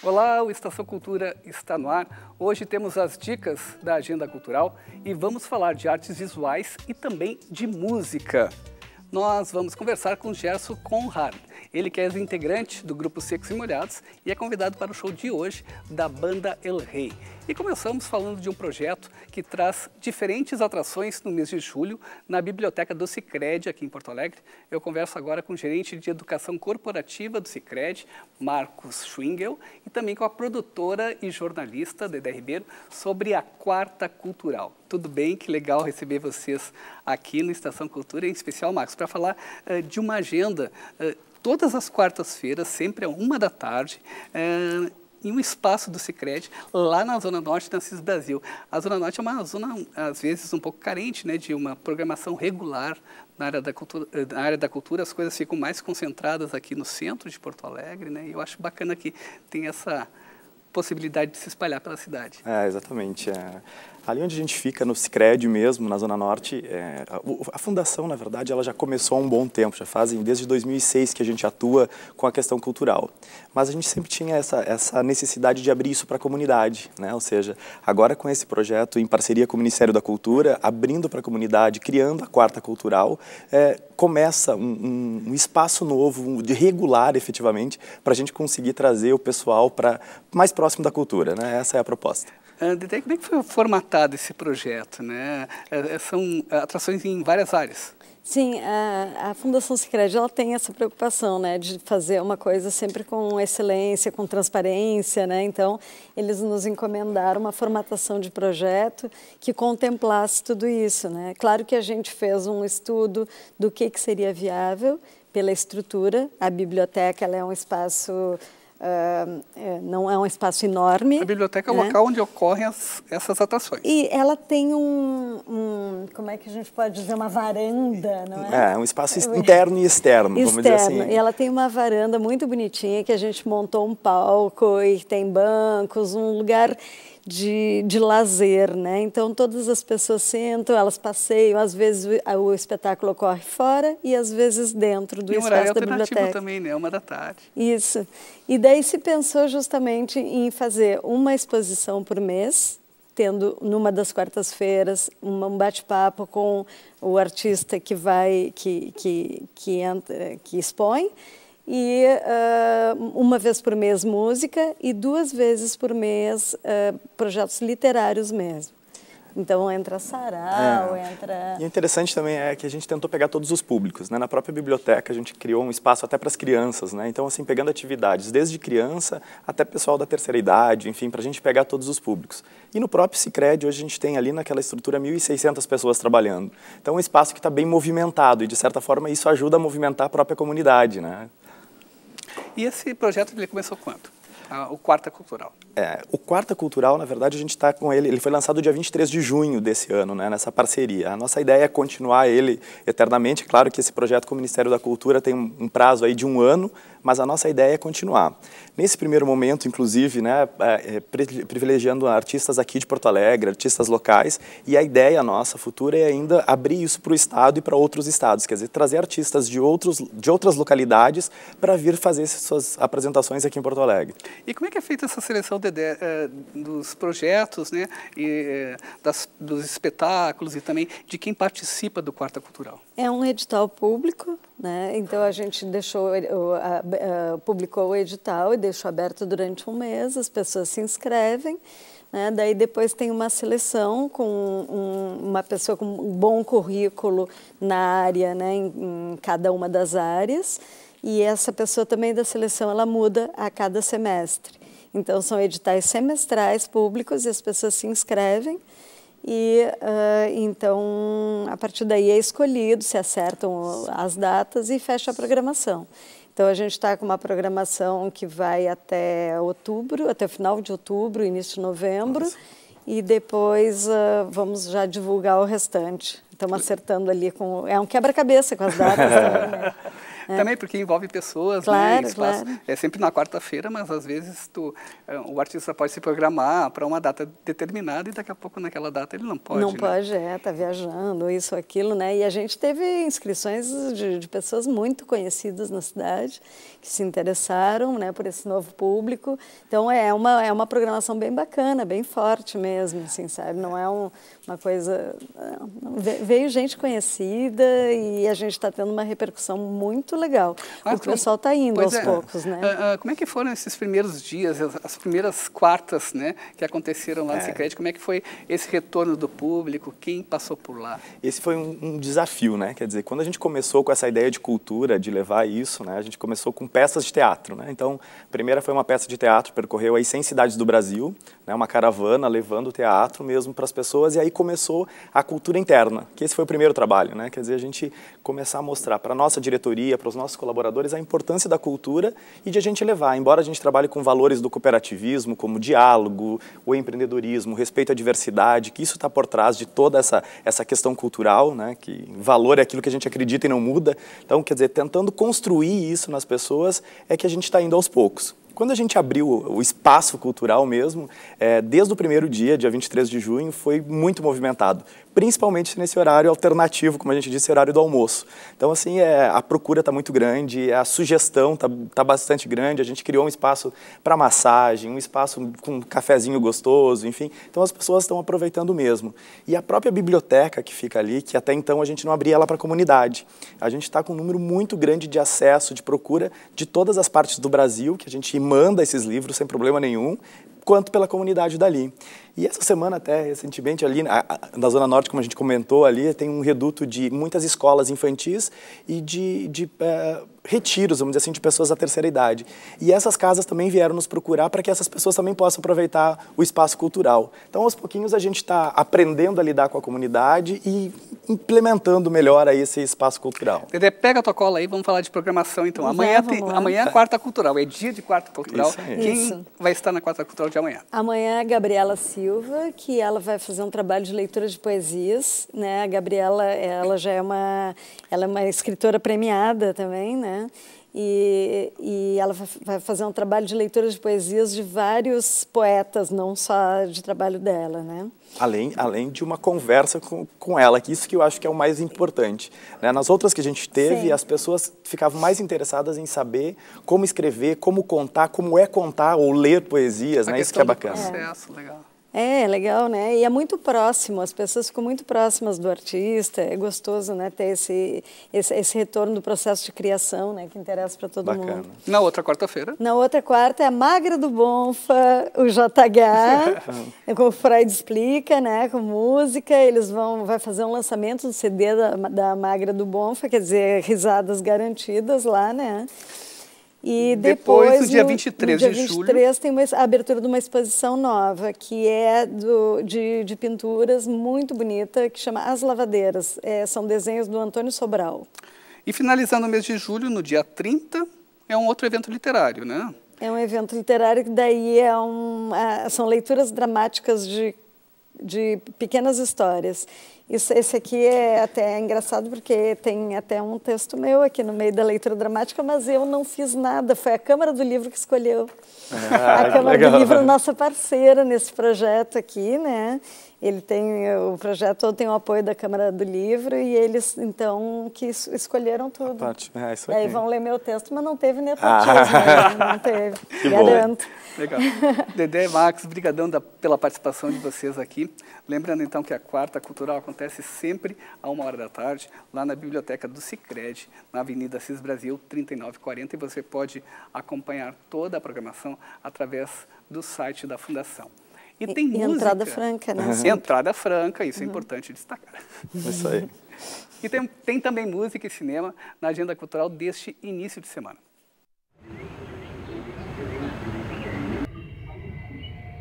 Olá, o Estação Cultura está no ar. Hoje temos as dicas da agenda cultural e vamos falar de artes visuais e também de música. Nós vamos conversar com Gerson Conrad. Ele que é integrante do grupo Secos e Molhados e é convidado para o show de hoje da banda El Rei. E começamos falando de um projeto que traz diferentes atrações no mês de julho na Biblioteca do Cicred, aqui em Porto Alegre. Eu converso agora com o gerente de Educação Corporativa do Cicred, Marcos Schwingel, e também com a produtora e jornalista Dedé Ribeiro sobre a Quarta Cultural. Tudo bem? Que legal receber vocês aqui no Estação Cultura, em especial, Marcos, para falar uh, de uma agenda uh, todas as quartas-feiras, sempre a uma da tarde, é, em um espaço do Sicredi lá na Zona Norte da CIS Brasil. A Zona Norte é uma zona, às vezes, um pouco carente né, de uma programação regular na área, da cultura, na área da cultura. As coisas ficam mais concentradas aqui no centro de Porto Alegre, né, e eu acho bacana que tem essa possibilidade de se espalhar pela cidade. É, exatamente. É. Ali onde a gente fica, no Cicred mesmo, na Zona Norte, é, a, a, fundação, na verdade, ela já começou há um bom tempo, já fazem desde 2006 que a gente atua com a questão cultural. Mas a gente sempre tinha essa, essa necessidade de abrir isso para a comunidade, né? ou seja, agora com esse projeto em parceria com o Ministério da Cultura, abrindo para a comunidade, criando a Quarta Cultural, é, começa um, um, um, espaço novo, de regular efetivamente, para a gente conseguir trazer o pessoal para mais próximo da cultura. Né? Essa é a proposta. Ah, Dedé, como é que foi formatado esse projeto? Né? É, é, são atrações em várias áreas. Sim, a, a Fundação Sicredi ela tem essa preocupação, né, de fazer uma coisa sempre com excelência, com transparência, né? Então, eles nos encomendaram uma formatação de projeto que contemplasse tudo isso, né? Claro que a gente fez um estudo do que que seria viável pela estrutura. A biblioteca ela é um espaço Uh, não é um espaço enorme. A biblioteca é o né? local onde ocorrem as, essas atrações. E ela tem um, um, como é que a gente pode dizer, uma varanda, não é? É, um espaço é, é interno e externo, externo, vamos dizer assim. E ela tem uma varanda muito bonitinha que a gente montou um palco e tem bancos, um lugar de, de lazer, né? Então todas as pessoas sentam, elas passeiam, às vezes o, o espetáculo ocorre fora e às vezes dentro do e espaço da biblioteca. também, né? Uma da tarde. Isso. E daí se pensou justamente em fazer uma exposição por mês, tendo numa das quartas-feiras um bate-papo com o artista que vai que que que, entra, que expõe e uh, uma vez por mês música e duas vezes por mês uh, projetos literários mesmo. Então entra sarau, é. entra... E o interessante também é que a gente tentou pegar todos os públicos, né? Na própria biblioteca a gente criou um espaço até para as crianças, né? Então, assim, pegando atividades desde criança até pessoal da terceira idade, enfim, para a gente pegar todos os públicos. E no próprio Cicred, hoje a gente tem ali naquela estrutura 1.600 pessoas trabalhando. Então, é um espaço que está bem movimentado e, de certa forma, isso ajuda a movimentar a própria comunidade, né? E esse projeto ele começou quando? Ah, o Quarta Cultural. É, o Quarta Cultural, na verdade, a gente está com ele, ele foi lançado dia 23 de junho desse ano, né, nessa parceria. A nossa ideia é continuar ele eternamente, claro que esse projeto com o Ministério da Cultura tem um prazo aí de um ano, mas a nossa ideia é continuar. Nesse primeiro momento, inclusive, né, é, é, privilegiando artistas aqui de Porto Alegre, artistas locais, e a ideia nossa futura é ainda abrir isso para o Estado e para outros estados, quer dizer, trazer artistas de, outros, de outras localidades para vir fazer suas apresentações aqui em Porto Alegre. E como é que é feita essa seleção de de, uh, dos projetos, né, e, uh, das, dos espetáculos e também de quem participa do Quarta Cultural? É um edital público, né? então a gente deixou, uh, publicou o edital e deixou aberto durante um mês, as pessoas se inscrevem. Né? Daí depois tem uma seleção com um, uma pessoa com um bom currículo na área, né? em, em cada uma das áreas. E essa pessoa também da seleção, ela muda a cada semestre. Então, são editais semestrais públicos e as pessoas se inscrevem. E uh, então, a partir daí é escolhido, se acertam as datas e fecha a programação. Então, a gente está com uma programação que vai até outubro, até o final de outubro, início de novembro. Nossa. E depois uh, vamos já divulgar o restante. Estamos acertando ali com. É um quebra-cabeça com as datas né? É. Também porque envolve pessoas, né? claro, né? Claro. É sempre na quarta-feira, mas às vezes tu, é, o artista pode se programar para uma data determinada e daqui a pouco naquela data ele não pode. Não né? pode, é, tá viajando, isso, aquilo, né? E a gente teve inscrições de, de pessoas muito conhecidas na cidade que se interessaram, né, por esse novo público. Então é uma é uma programação bem bacana, bem forte mesmo, assim, sabe? Não é um, uma coisa é, veio gente conhecida e a gente está tendo uma repercussão muito legal. Ah, o pessoal está indo aos é. poucos, né? Ah, ah, como é que foram esses primeiros dias, as, as primeiras quartas, né, que aconteceram lá no secret é. Como é que foi esse retorno do público? Quem passou por lá? Esse foi um, um, desafio, né? Quer dizer, quando a gente começou com essa ideia de cultura, de levar isso, né? A gente começou com peças de teatro, né? Então, a primeira foi uma peça de teatro, percorreu aí 100 cidades do Brasil, né? Uma caravana levando o teatro mesmo para as pessoas e aí começou a cultura interna, que esse foi o primeiro trabalho, né? Quer dizer, a gente começar a mostrar para nossa diretoria, para para os nossos colaboradores a importância da cultura e de a gente levar, embora a gente trabalhe com valores do cooperativismo, como diálogo, o empreendedorismo, respeito à diversidade, que isso está por trás de toda essa, essa questão cultural, né? que valor é aquilo que a gente acredita e não muda. Então, quer dizer, tentando construir isso nas pessoas é que a gente está indo aos poucos quando a gente abriu o espaço cultural mesmo, é, desde o primeiro dia, dia 23 de junho, foi muito movimentado, principalmente nesse horário alternativo, como a gente disse, horário do almoço. Então, assim, é, a procura está muito grande, a sugestão está tá bastante grande, a gente criou um espaço para massagem, um espaço com um cafezinho gostoso, enfim. Então, as pessoas estão aproveitando mesmo. E a própria biblioteca que fica ali, que até então a gente não abria ela para a comunidade, a gente está com um número muito grande de acesso, de procura de todas as partes do Brasil, que a gente manda esses livros sem problema nenhum, quanto pela comunidade dali. E essa semana até, recentemente, ali na, na, Zona Norte, como a gente comentou ali, tem um reduto de muitas escolas infantis e de, de uh, retiros, vamos dizer assim, de pessoas da terceira idade. E essas casas também vieram nos procurar para que essas pessoas também possam aproveitar o espaço cultural. Então, aos pouquinhos, a gente está aprendendo a lidar com a comunidade e implementando melhor aí esse espaço cultural. Dedé, pega a tua cola aí, vamos falar de programação, então. amanhã, é, tem, amanhã é quarta cultural, é dia de quarta cultural. Quem Isso. vai estar na quarta cultural de amanhã? Amanhã, Gabriela Silva Silva, que ela vai fazer um trabalho de leitura de poesias, né? A Gabriela, ela já é uma, ela é uma escritora premiada também, né? E, e ela vai fazer um trabalho de leitura de poesias de vários poetas, não só de trabalho dela, né? Além, além de uma conversa com, com ela, que isso que eu acho que é o mais importante. Né? Nas outras que a gente teve, Sim. as pessoas ficavam mais interessadas em saber como escrever, como contar, como é contar ou ler poesias, a né? Isso que é bacana. Processo, é. legal. É, legal, né? E é muito próximo, as pessoas ficam muito próximas do artista, é gostoso, né, ter esse, esse, esse retorno do processo de criação, né, que interessa para todo Bacana. mundo. Na outra quarta-feira? Na outra quarta é a Magra do Bonfa, o JH, como o Freud explica, né, com música, eles vão, vai fazer um lançamento do CD da, da Magra do Bonfa, quer dizer, risadas garantidas lá, né? E depois, depois no dia 23 no dia de 23, julho. tem uma, a abertura de uma exposição nova, que é do, de, de pinturas muito bonita, que chama As Lavadeiras. É, são desenhos do Antônio Sobral. E finalizando o mês de julho, no dia 30, é um outro evento literário, né? É um evento literário que daí é um, a, são leituras dramáticas de, de pequenas histórias. Isso, esse aqui é até engraçado porque tem até um texto meu aqui no meio da leitura dramática, mas eu não fiz nada, foi a Câmara do Livro que escolheu. Ah, a Câmara legal. do Livro nossa parceira nesse projeto aqui, né? Ele tem o projeto todo tem o apoio da Câmara do Livro e eles então que escolheram tudo. parte, é, ah, isso aqui. Aí vão ler meu texto, mas não teve nem ah. Né? não teve. Que Garanto. Bom. Legal. Dedé e Max, brigadão da, pela participação de vocês aqui. Lembrando então que a quarta cultural acontece sempre a uma hora da tarde, lá na biblioteca do Cicred, na Avenida Cis Brasil 3940, e você pode acompanhar toda a programação através do site da Fundação. E, e tem e música. Entrada franca, né? Uhum. Entrada franca, isso é uhum. é importante destacar. É isso aí. E tem, tem também música e cinema na agenda cultural deste início de semana.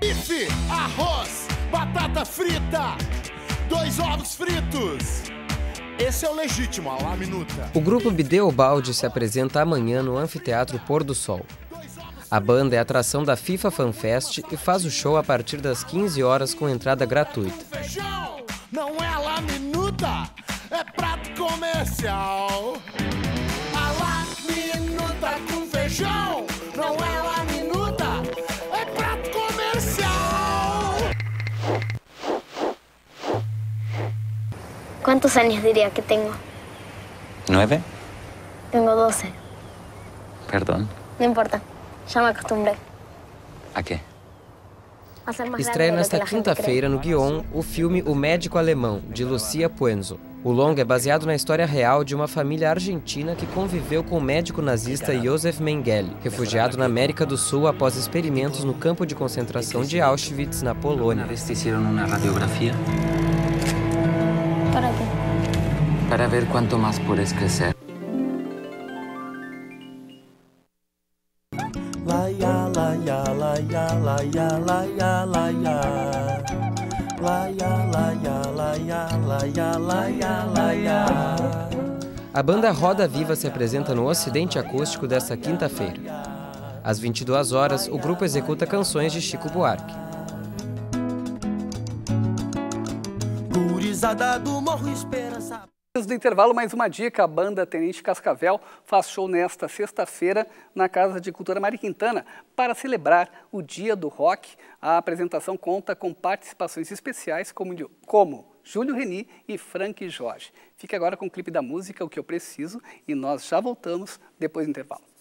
Bife, arroz, batata frita, dois ovos fritos. Esse é o legítimo, a lá minuta. O grupo Balde se apresenta amanhã no Anfiteatro Pôr do Sol. A banda é atração da FIFA Fan Fest e faz o show a partir das 15 horas com entrada gratuita. Feijão não é lá minuta, é prato comercial. A lá minuta com feijão. ¿Cuántos años diría que tengo? ¿Nueve? Tengo doce. Perdón. No importa, ya me acostumbré. ¿A quê? Estreia nesta quinta-feira no Guion o filme O Médico Alemão, de Lucia Puenzo. O longa é baseado na história real de uma família argentina que conviveu com o médico nazista Josef Mengele, refugiado na América do Sul após experimentos no campo de concentração de Auschwitz, na Polônia. Eles fizeram uma radiografia para ver cuánto más puedes crecer. A banda Roda Viva se apresenta no Ocidente Acústico desta quinta-feira. Às 22 horas, o grupo executa canções de Chico Buarque. Gurizada do Morro Esperança do intervalo, mais uma dica. A banda Tenente Cascavel faz show nesta sexta-feira na Casa de Cultura Mari Quintana para celebrar o Dia do Rock. A apresentação conta com participações especiais como, como Júlio Reni e Frank Jorge. Fique agora com o clipe da música O Que Eu Preciso e nós já voltamos depois do intervalo.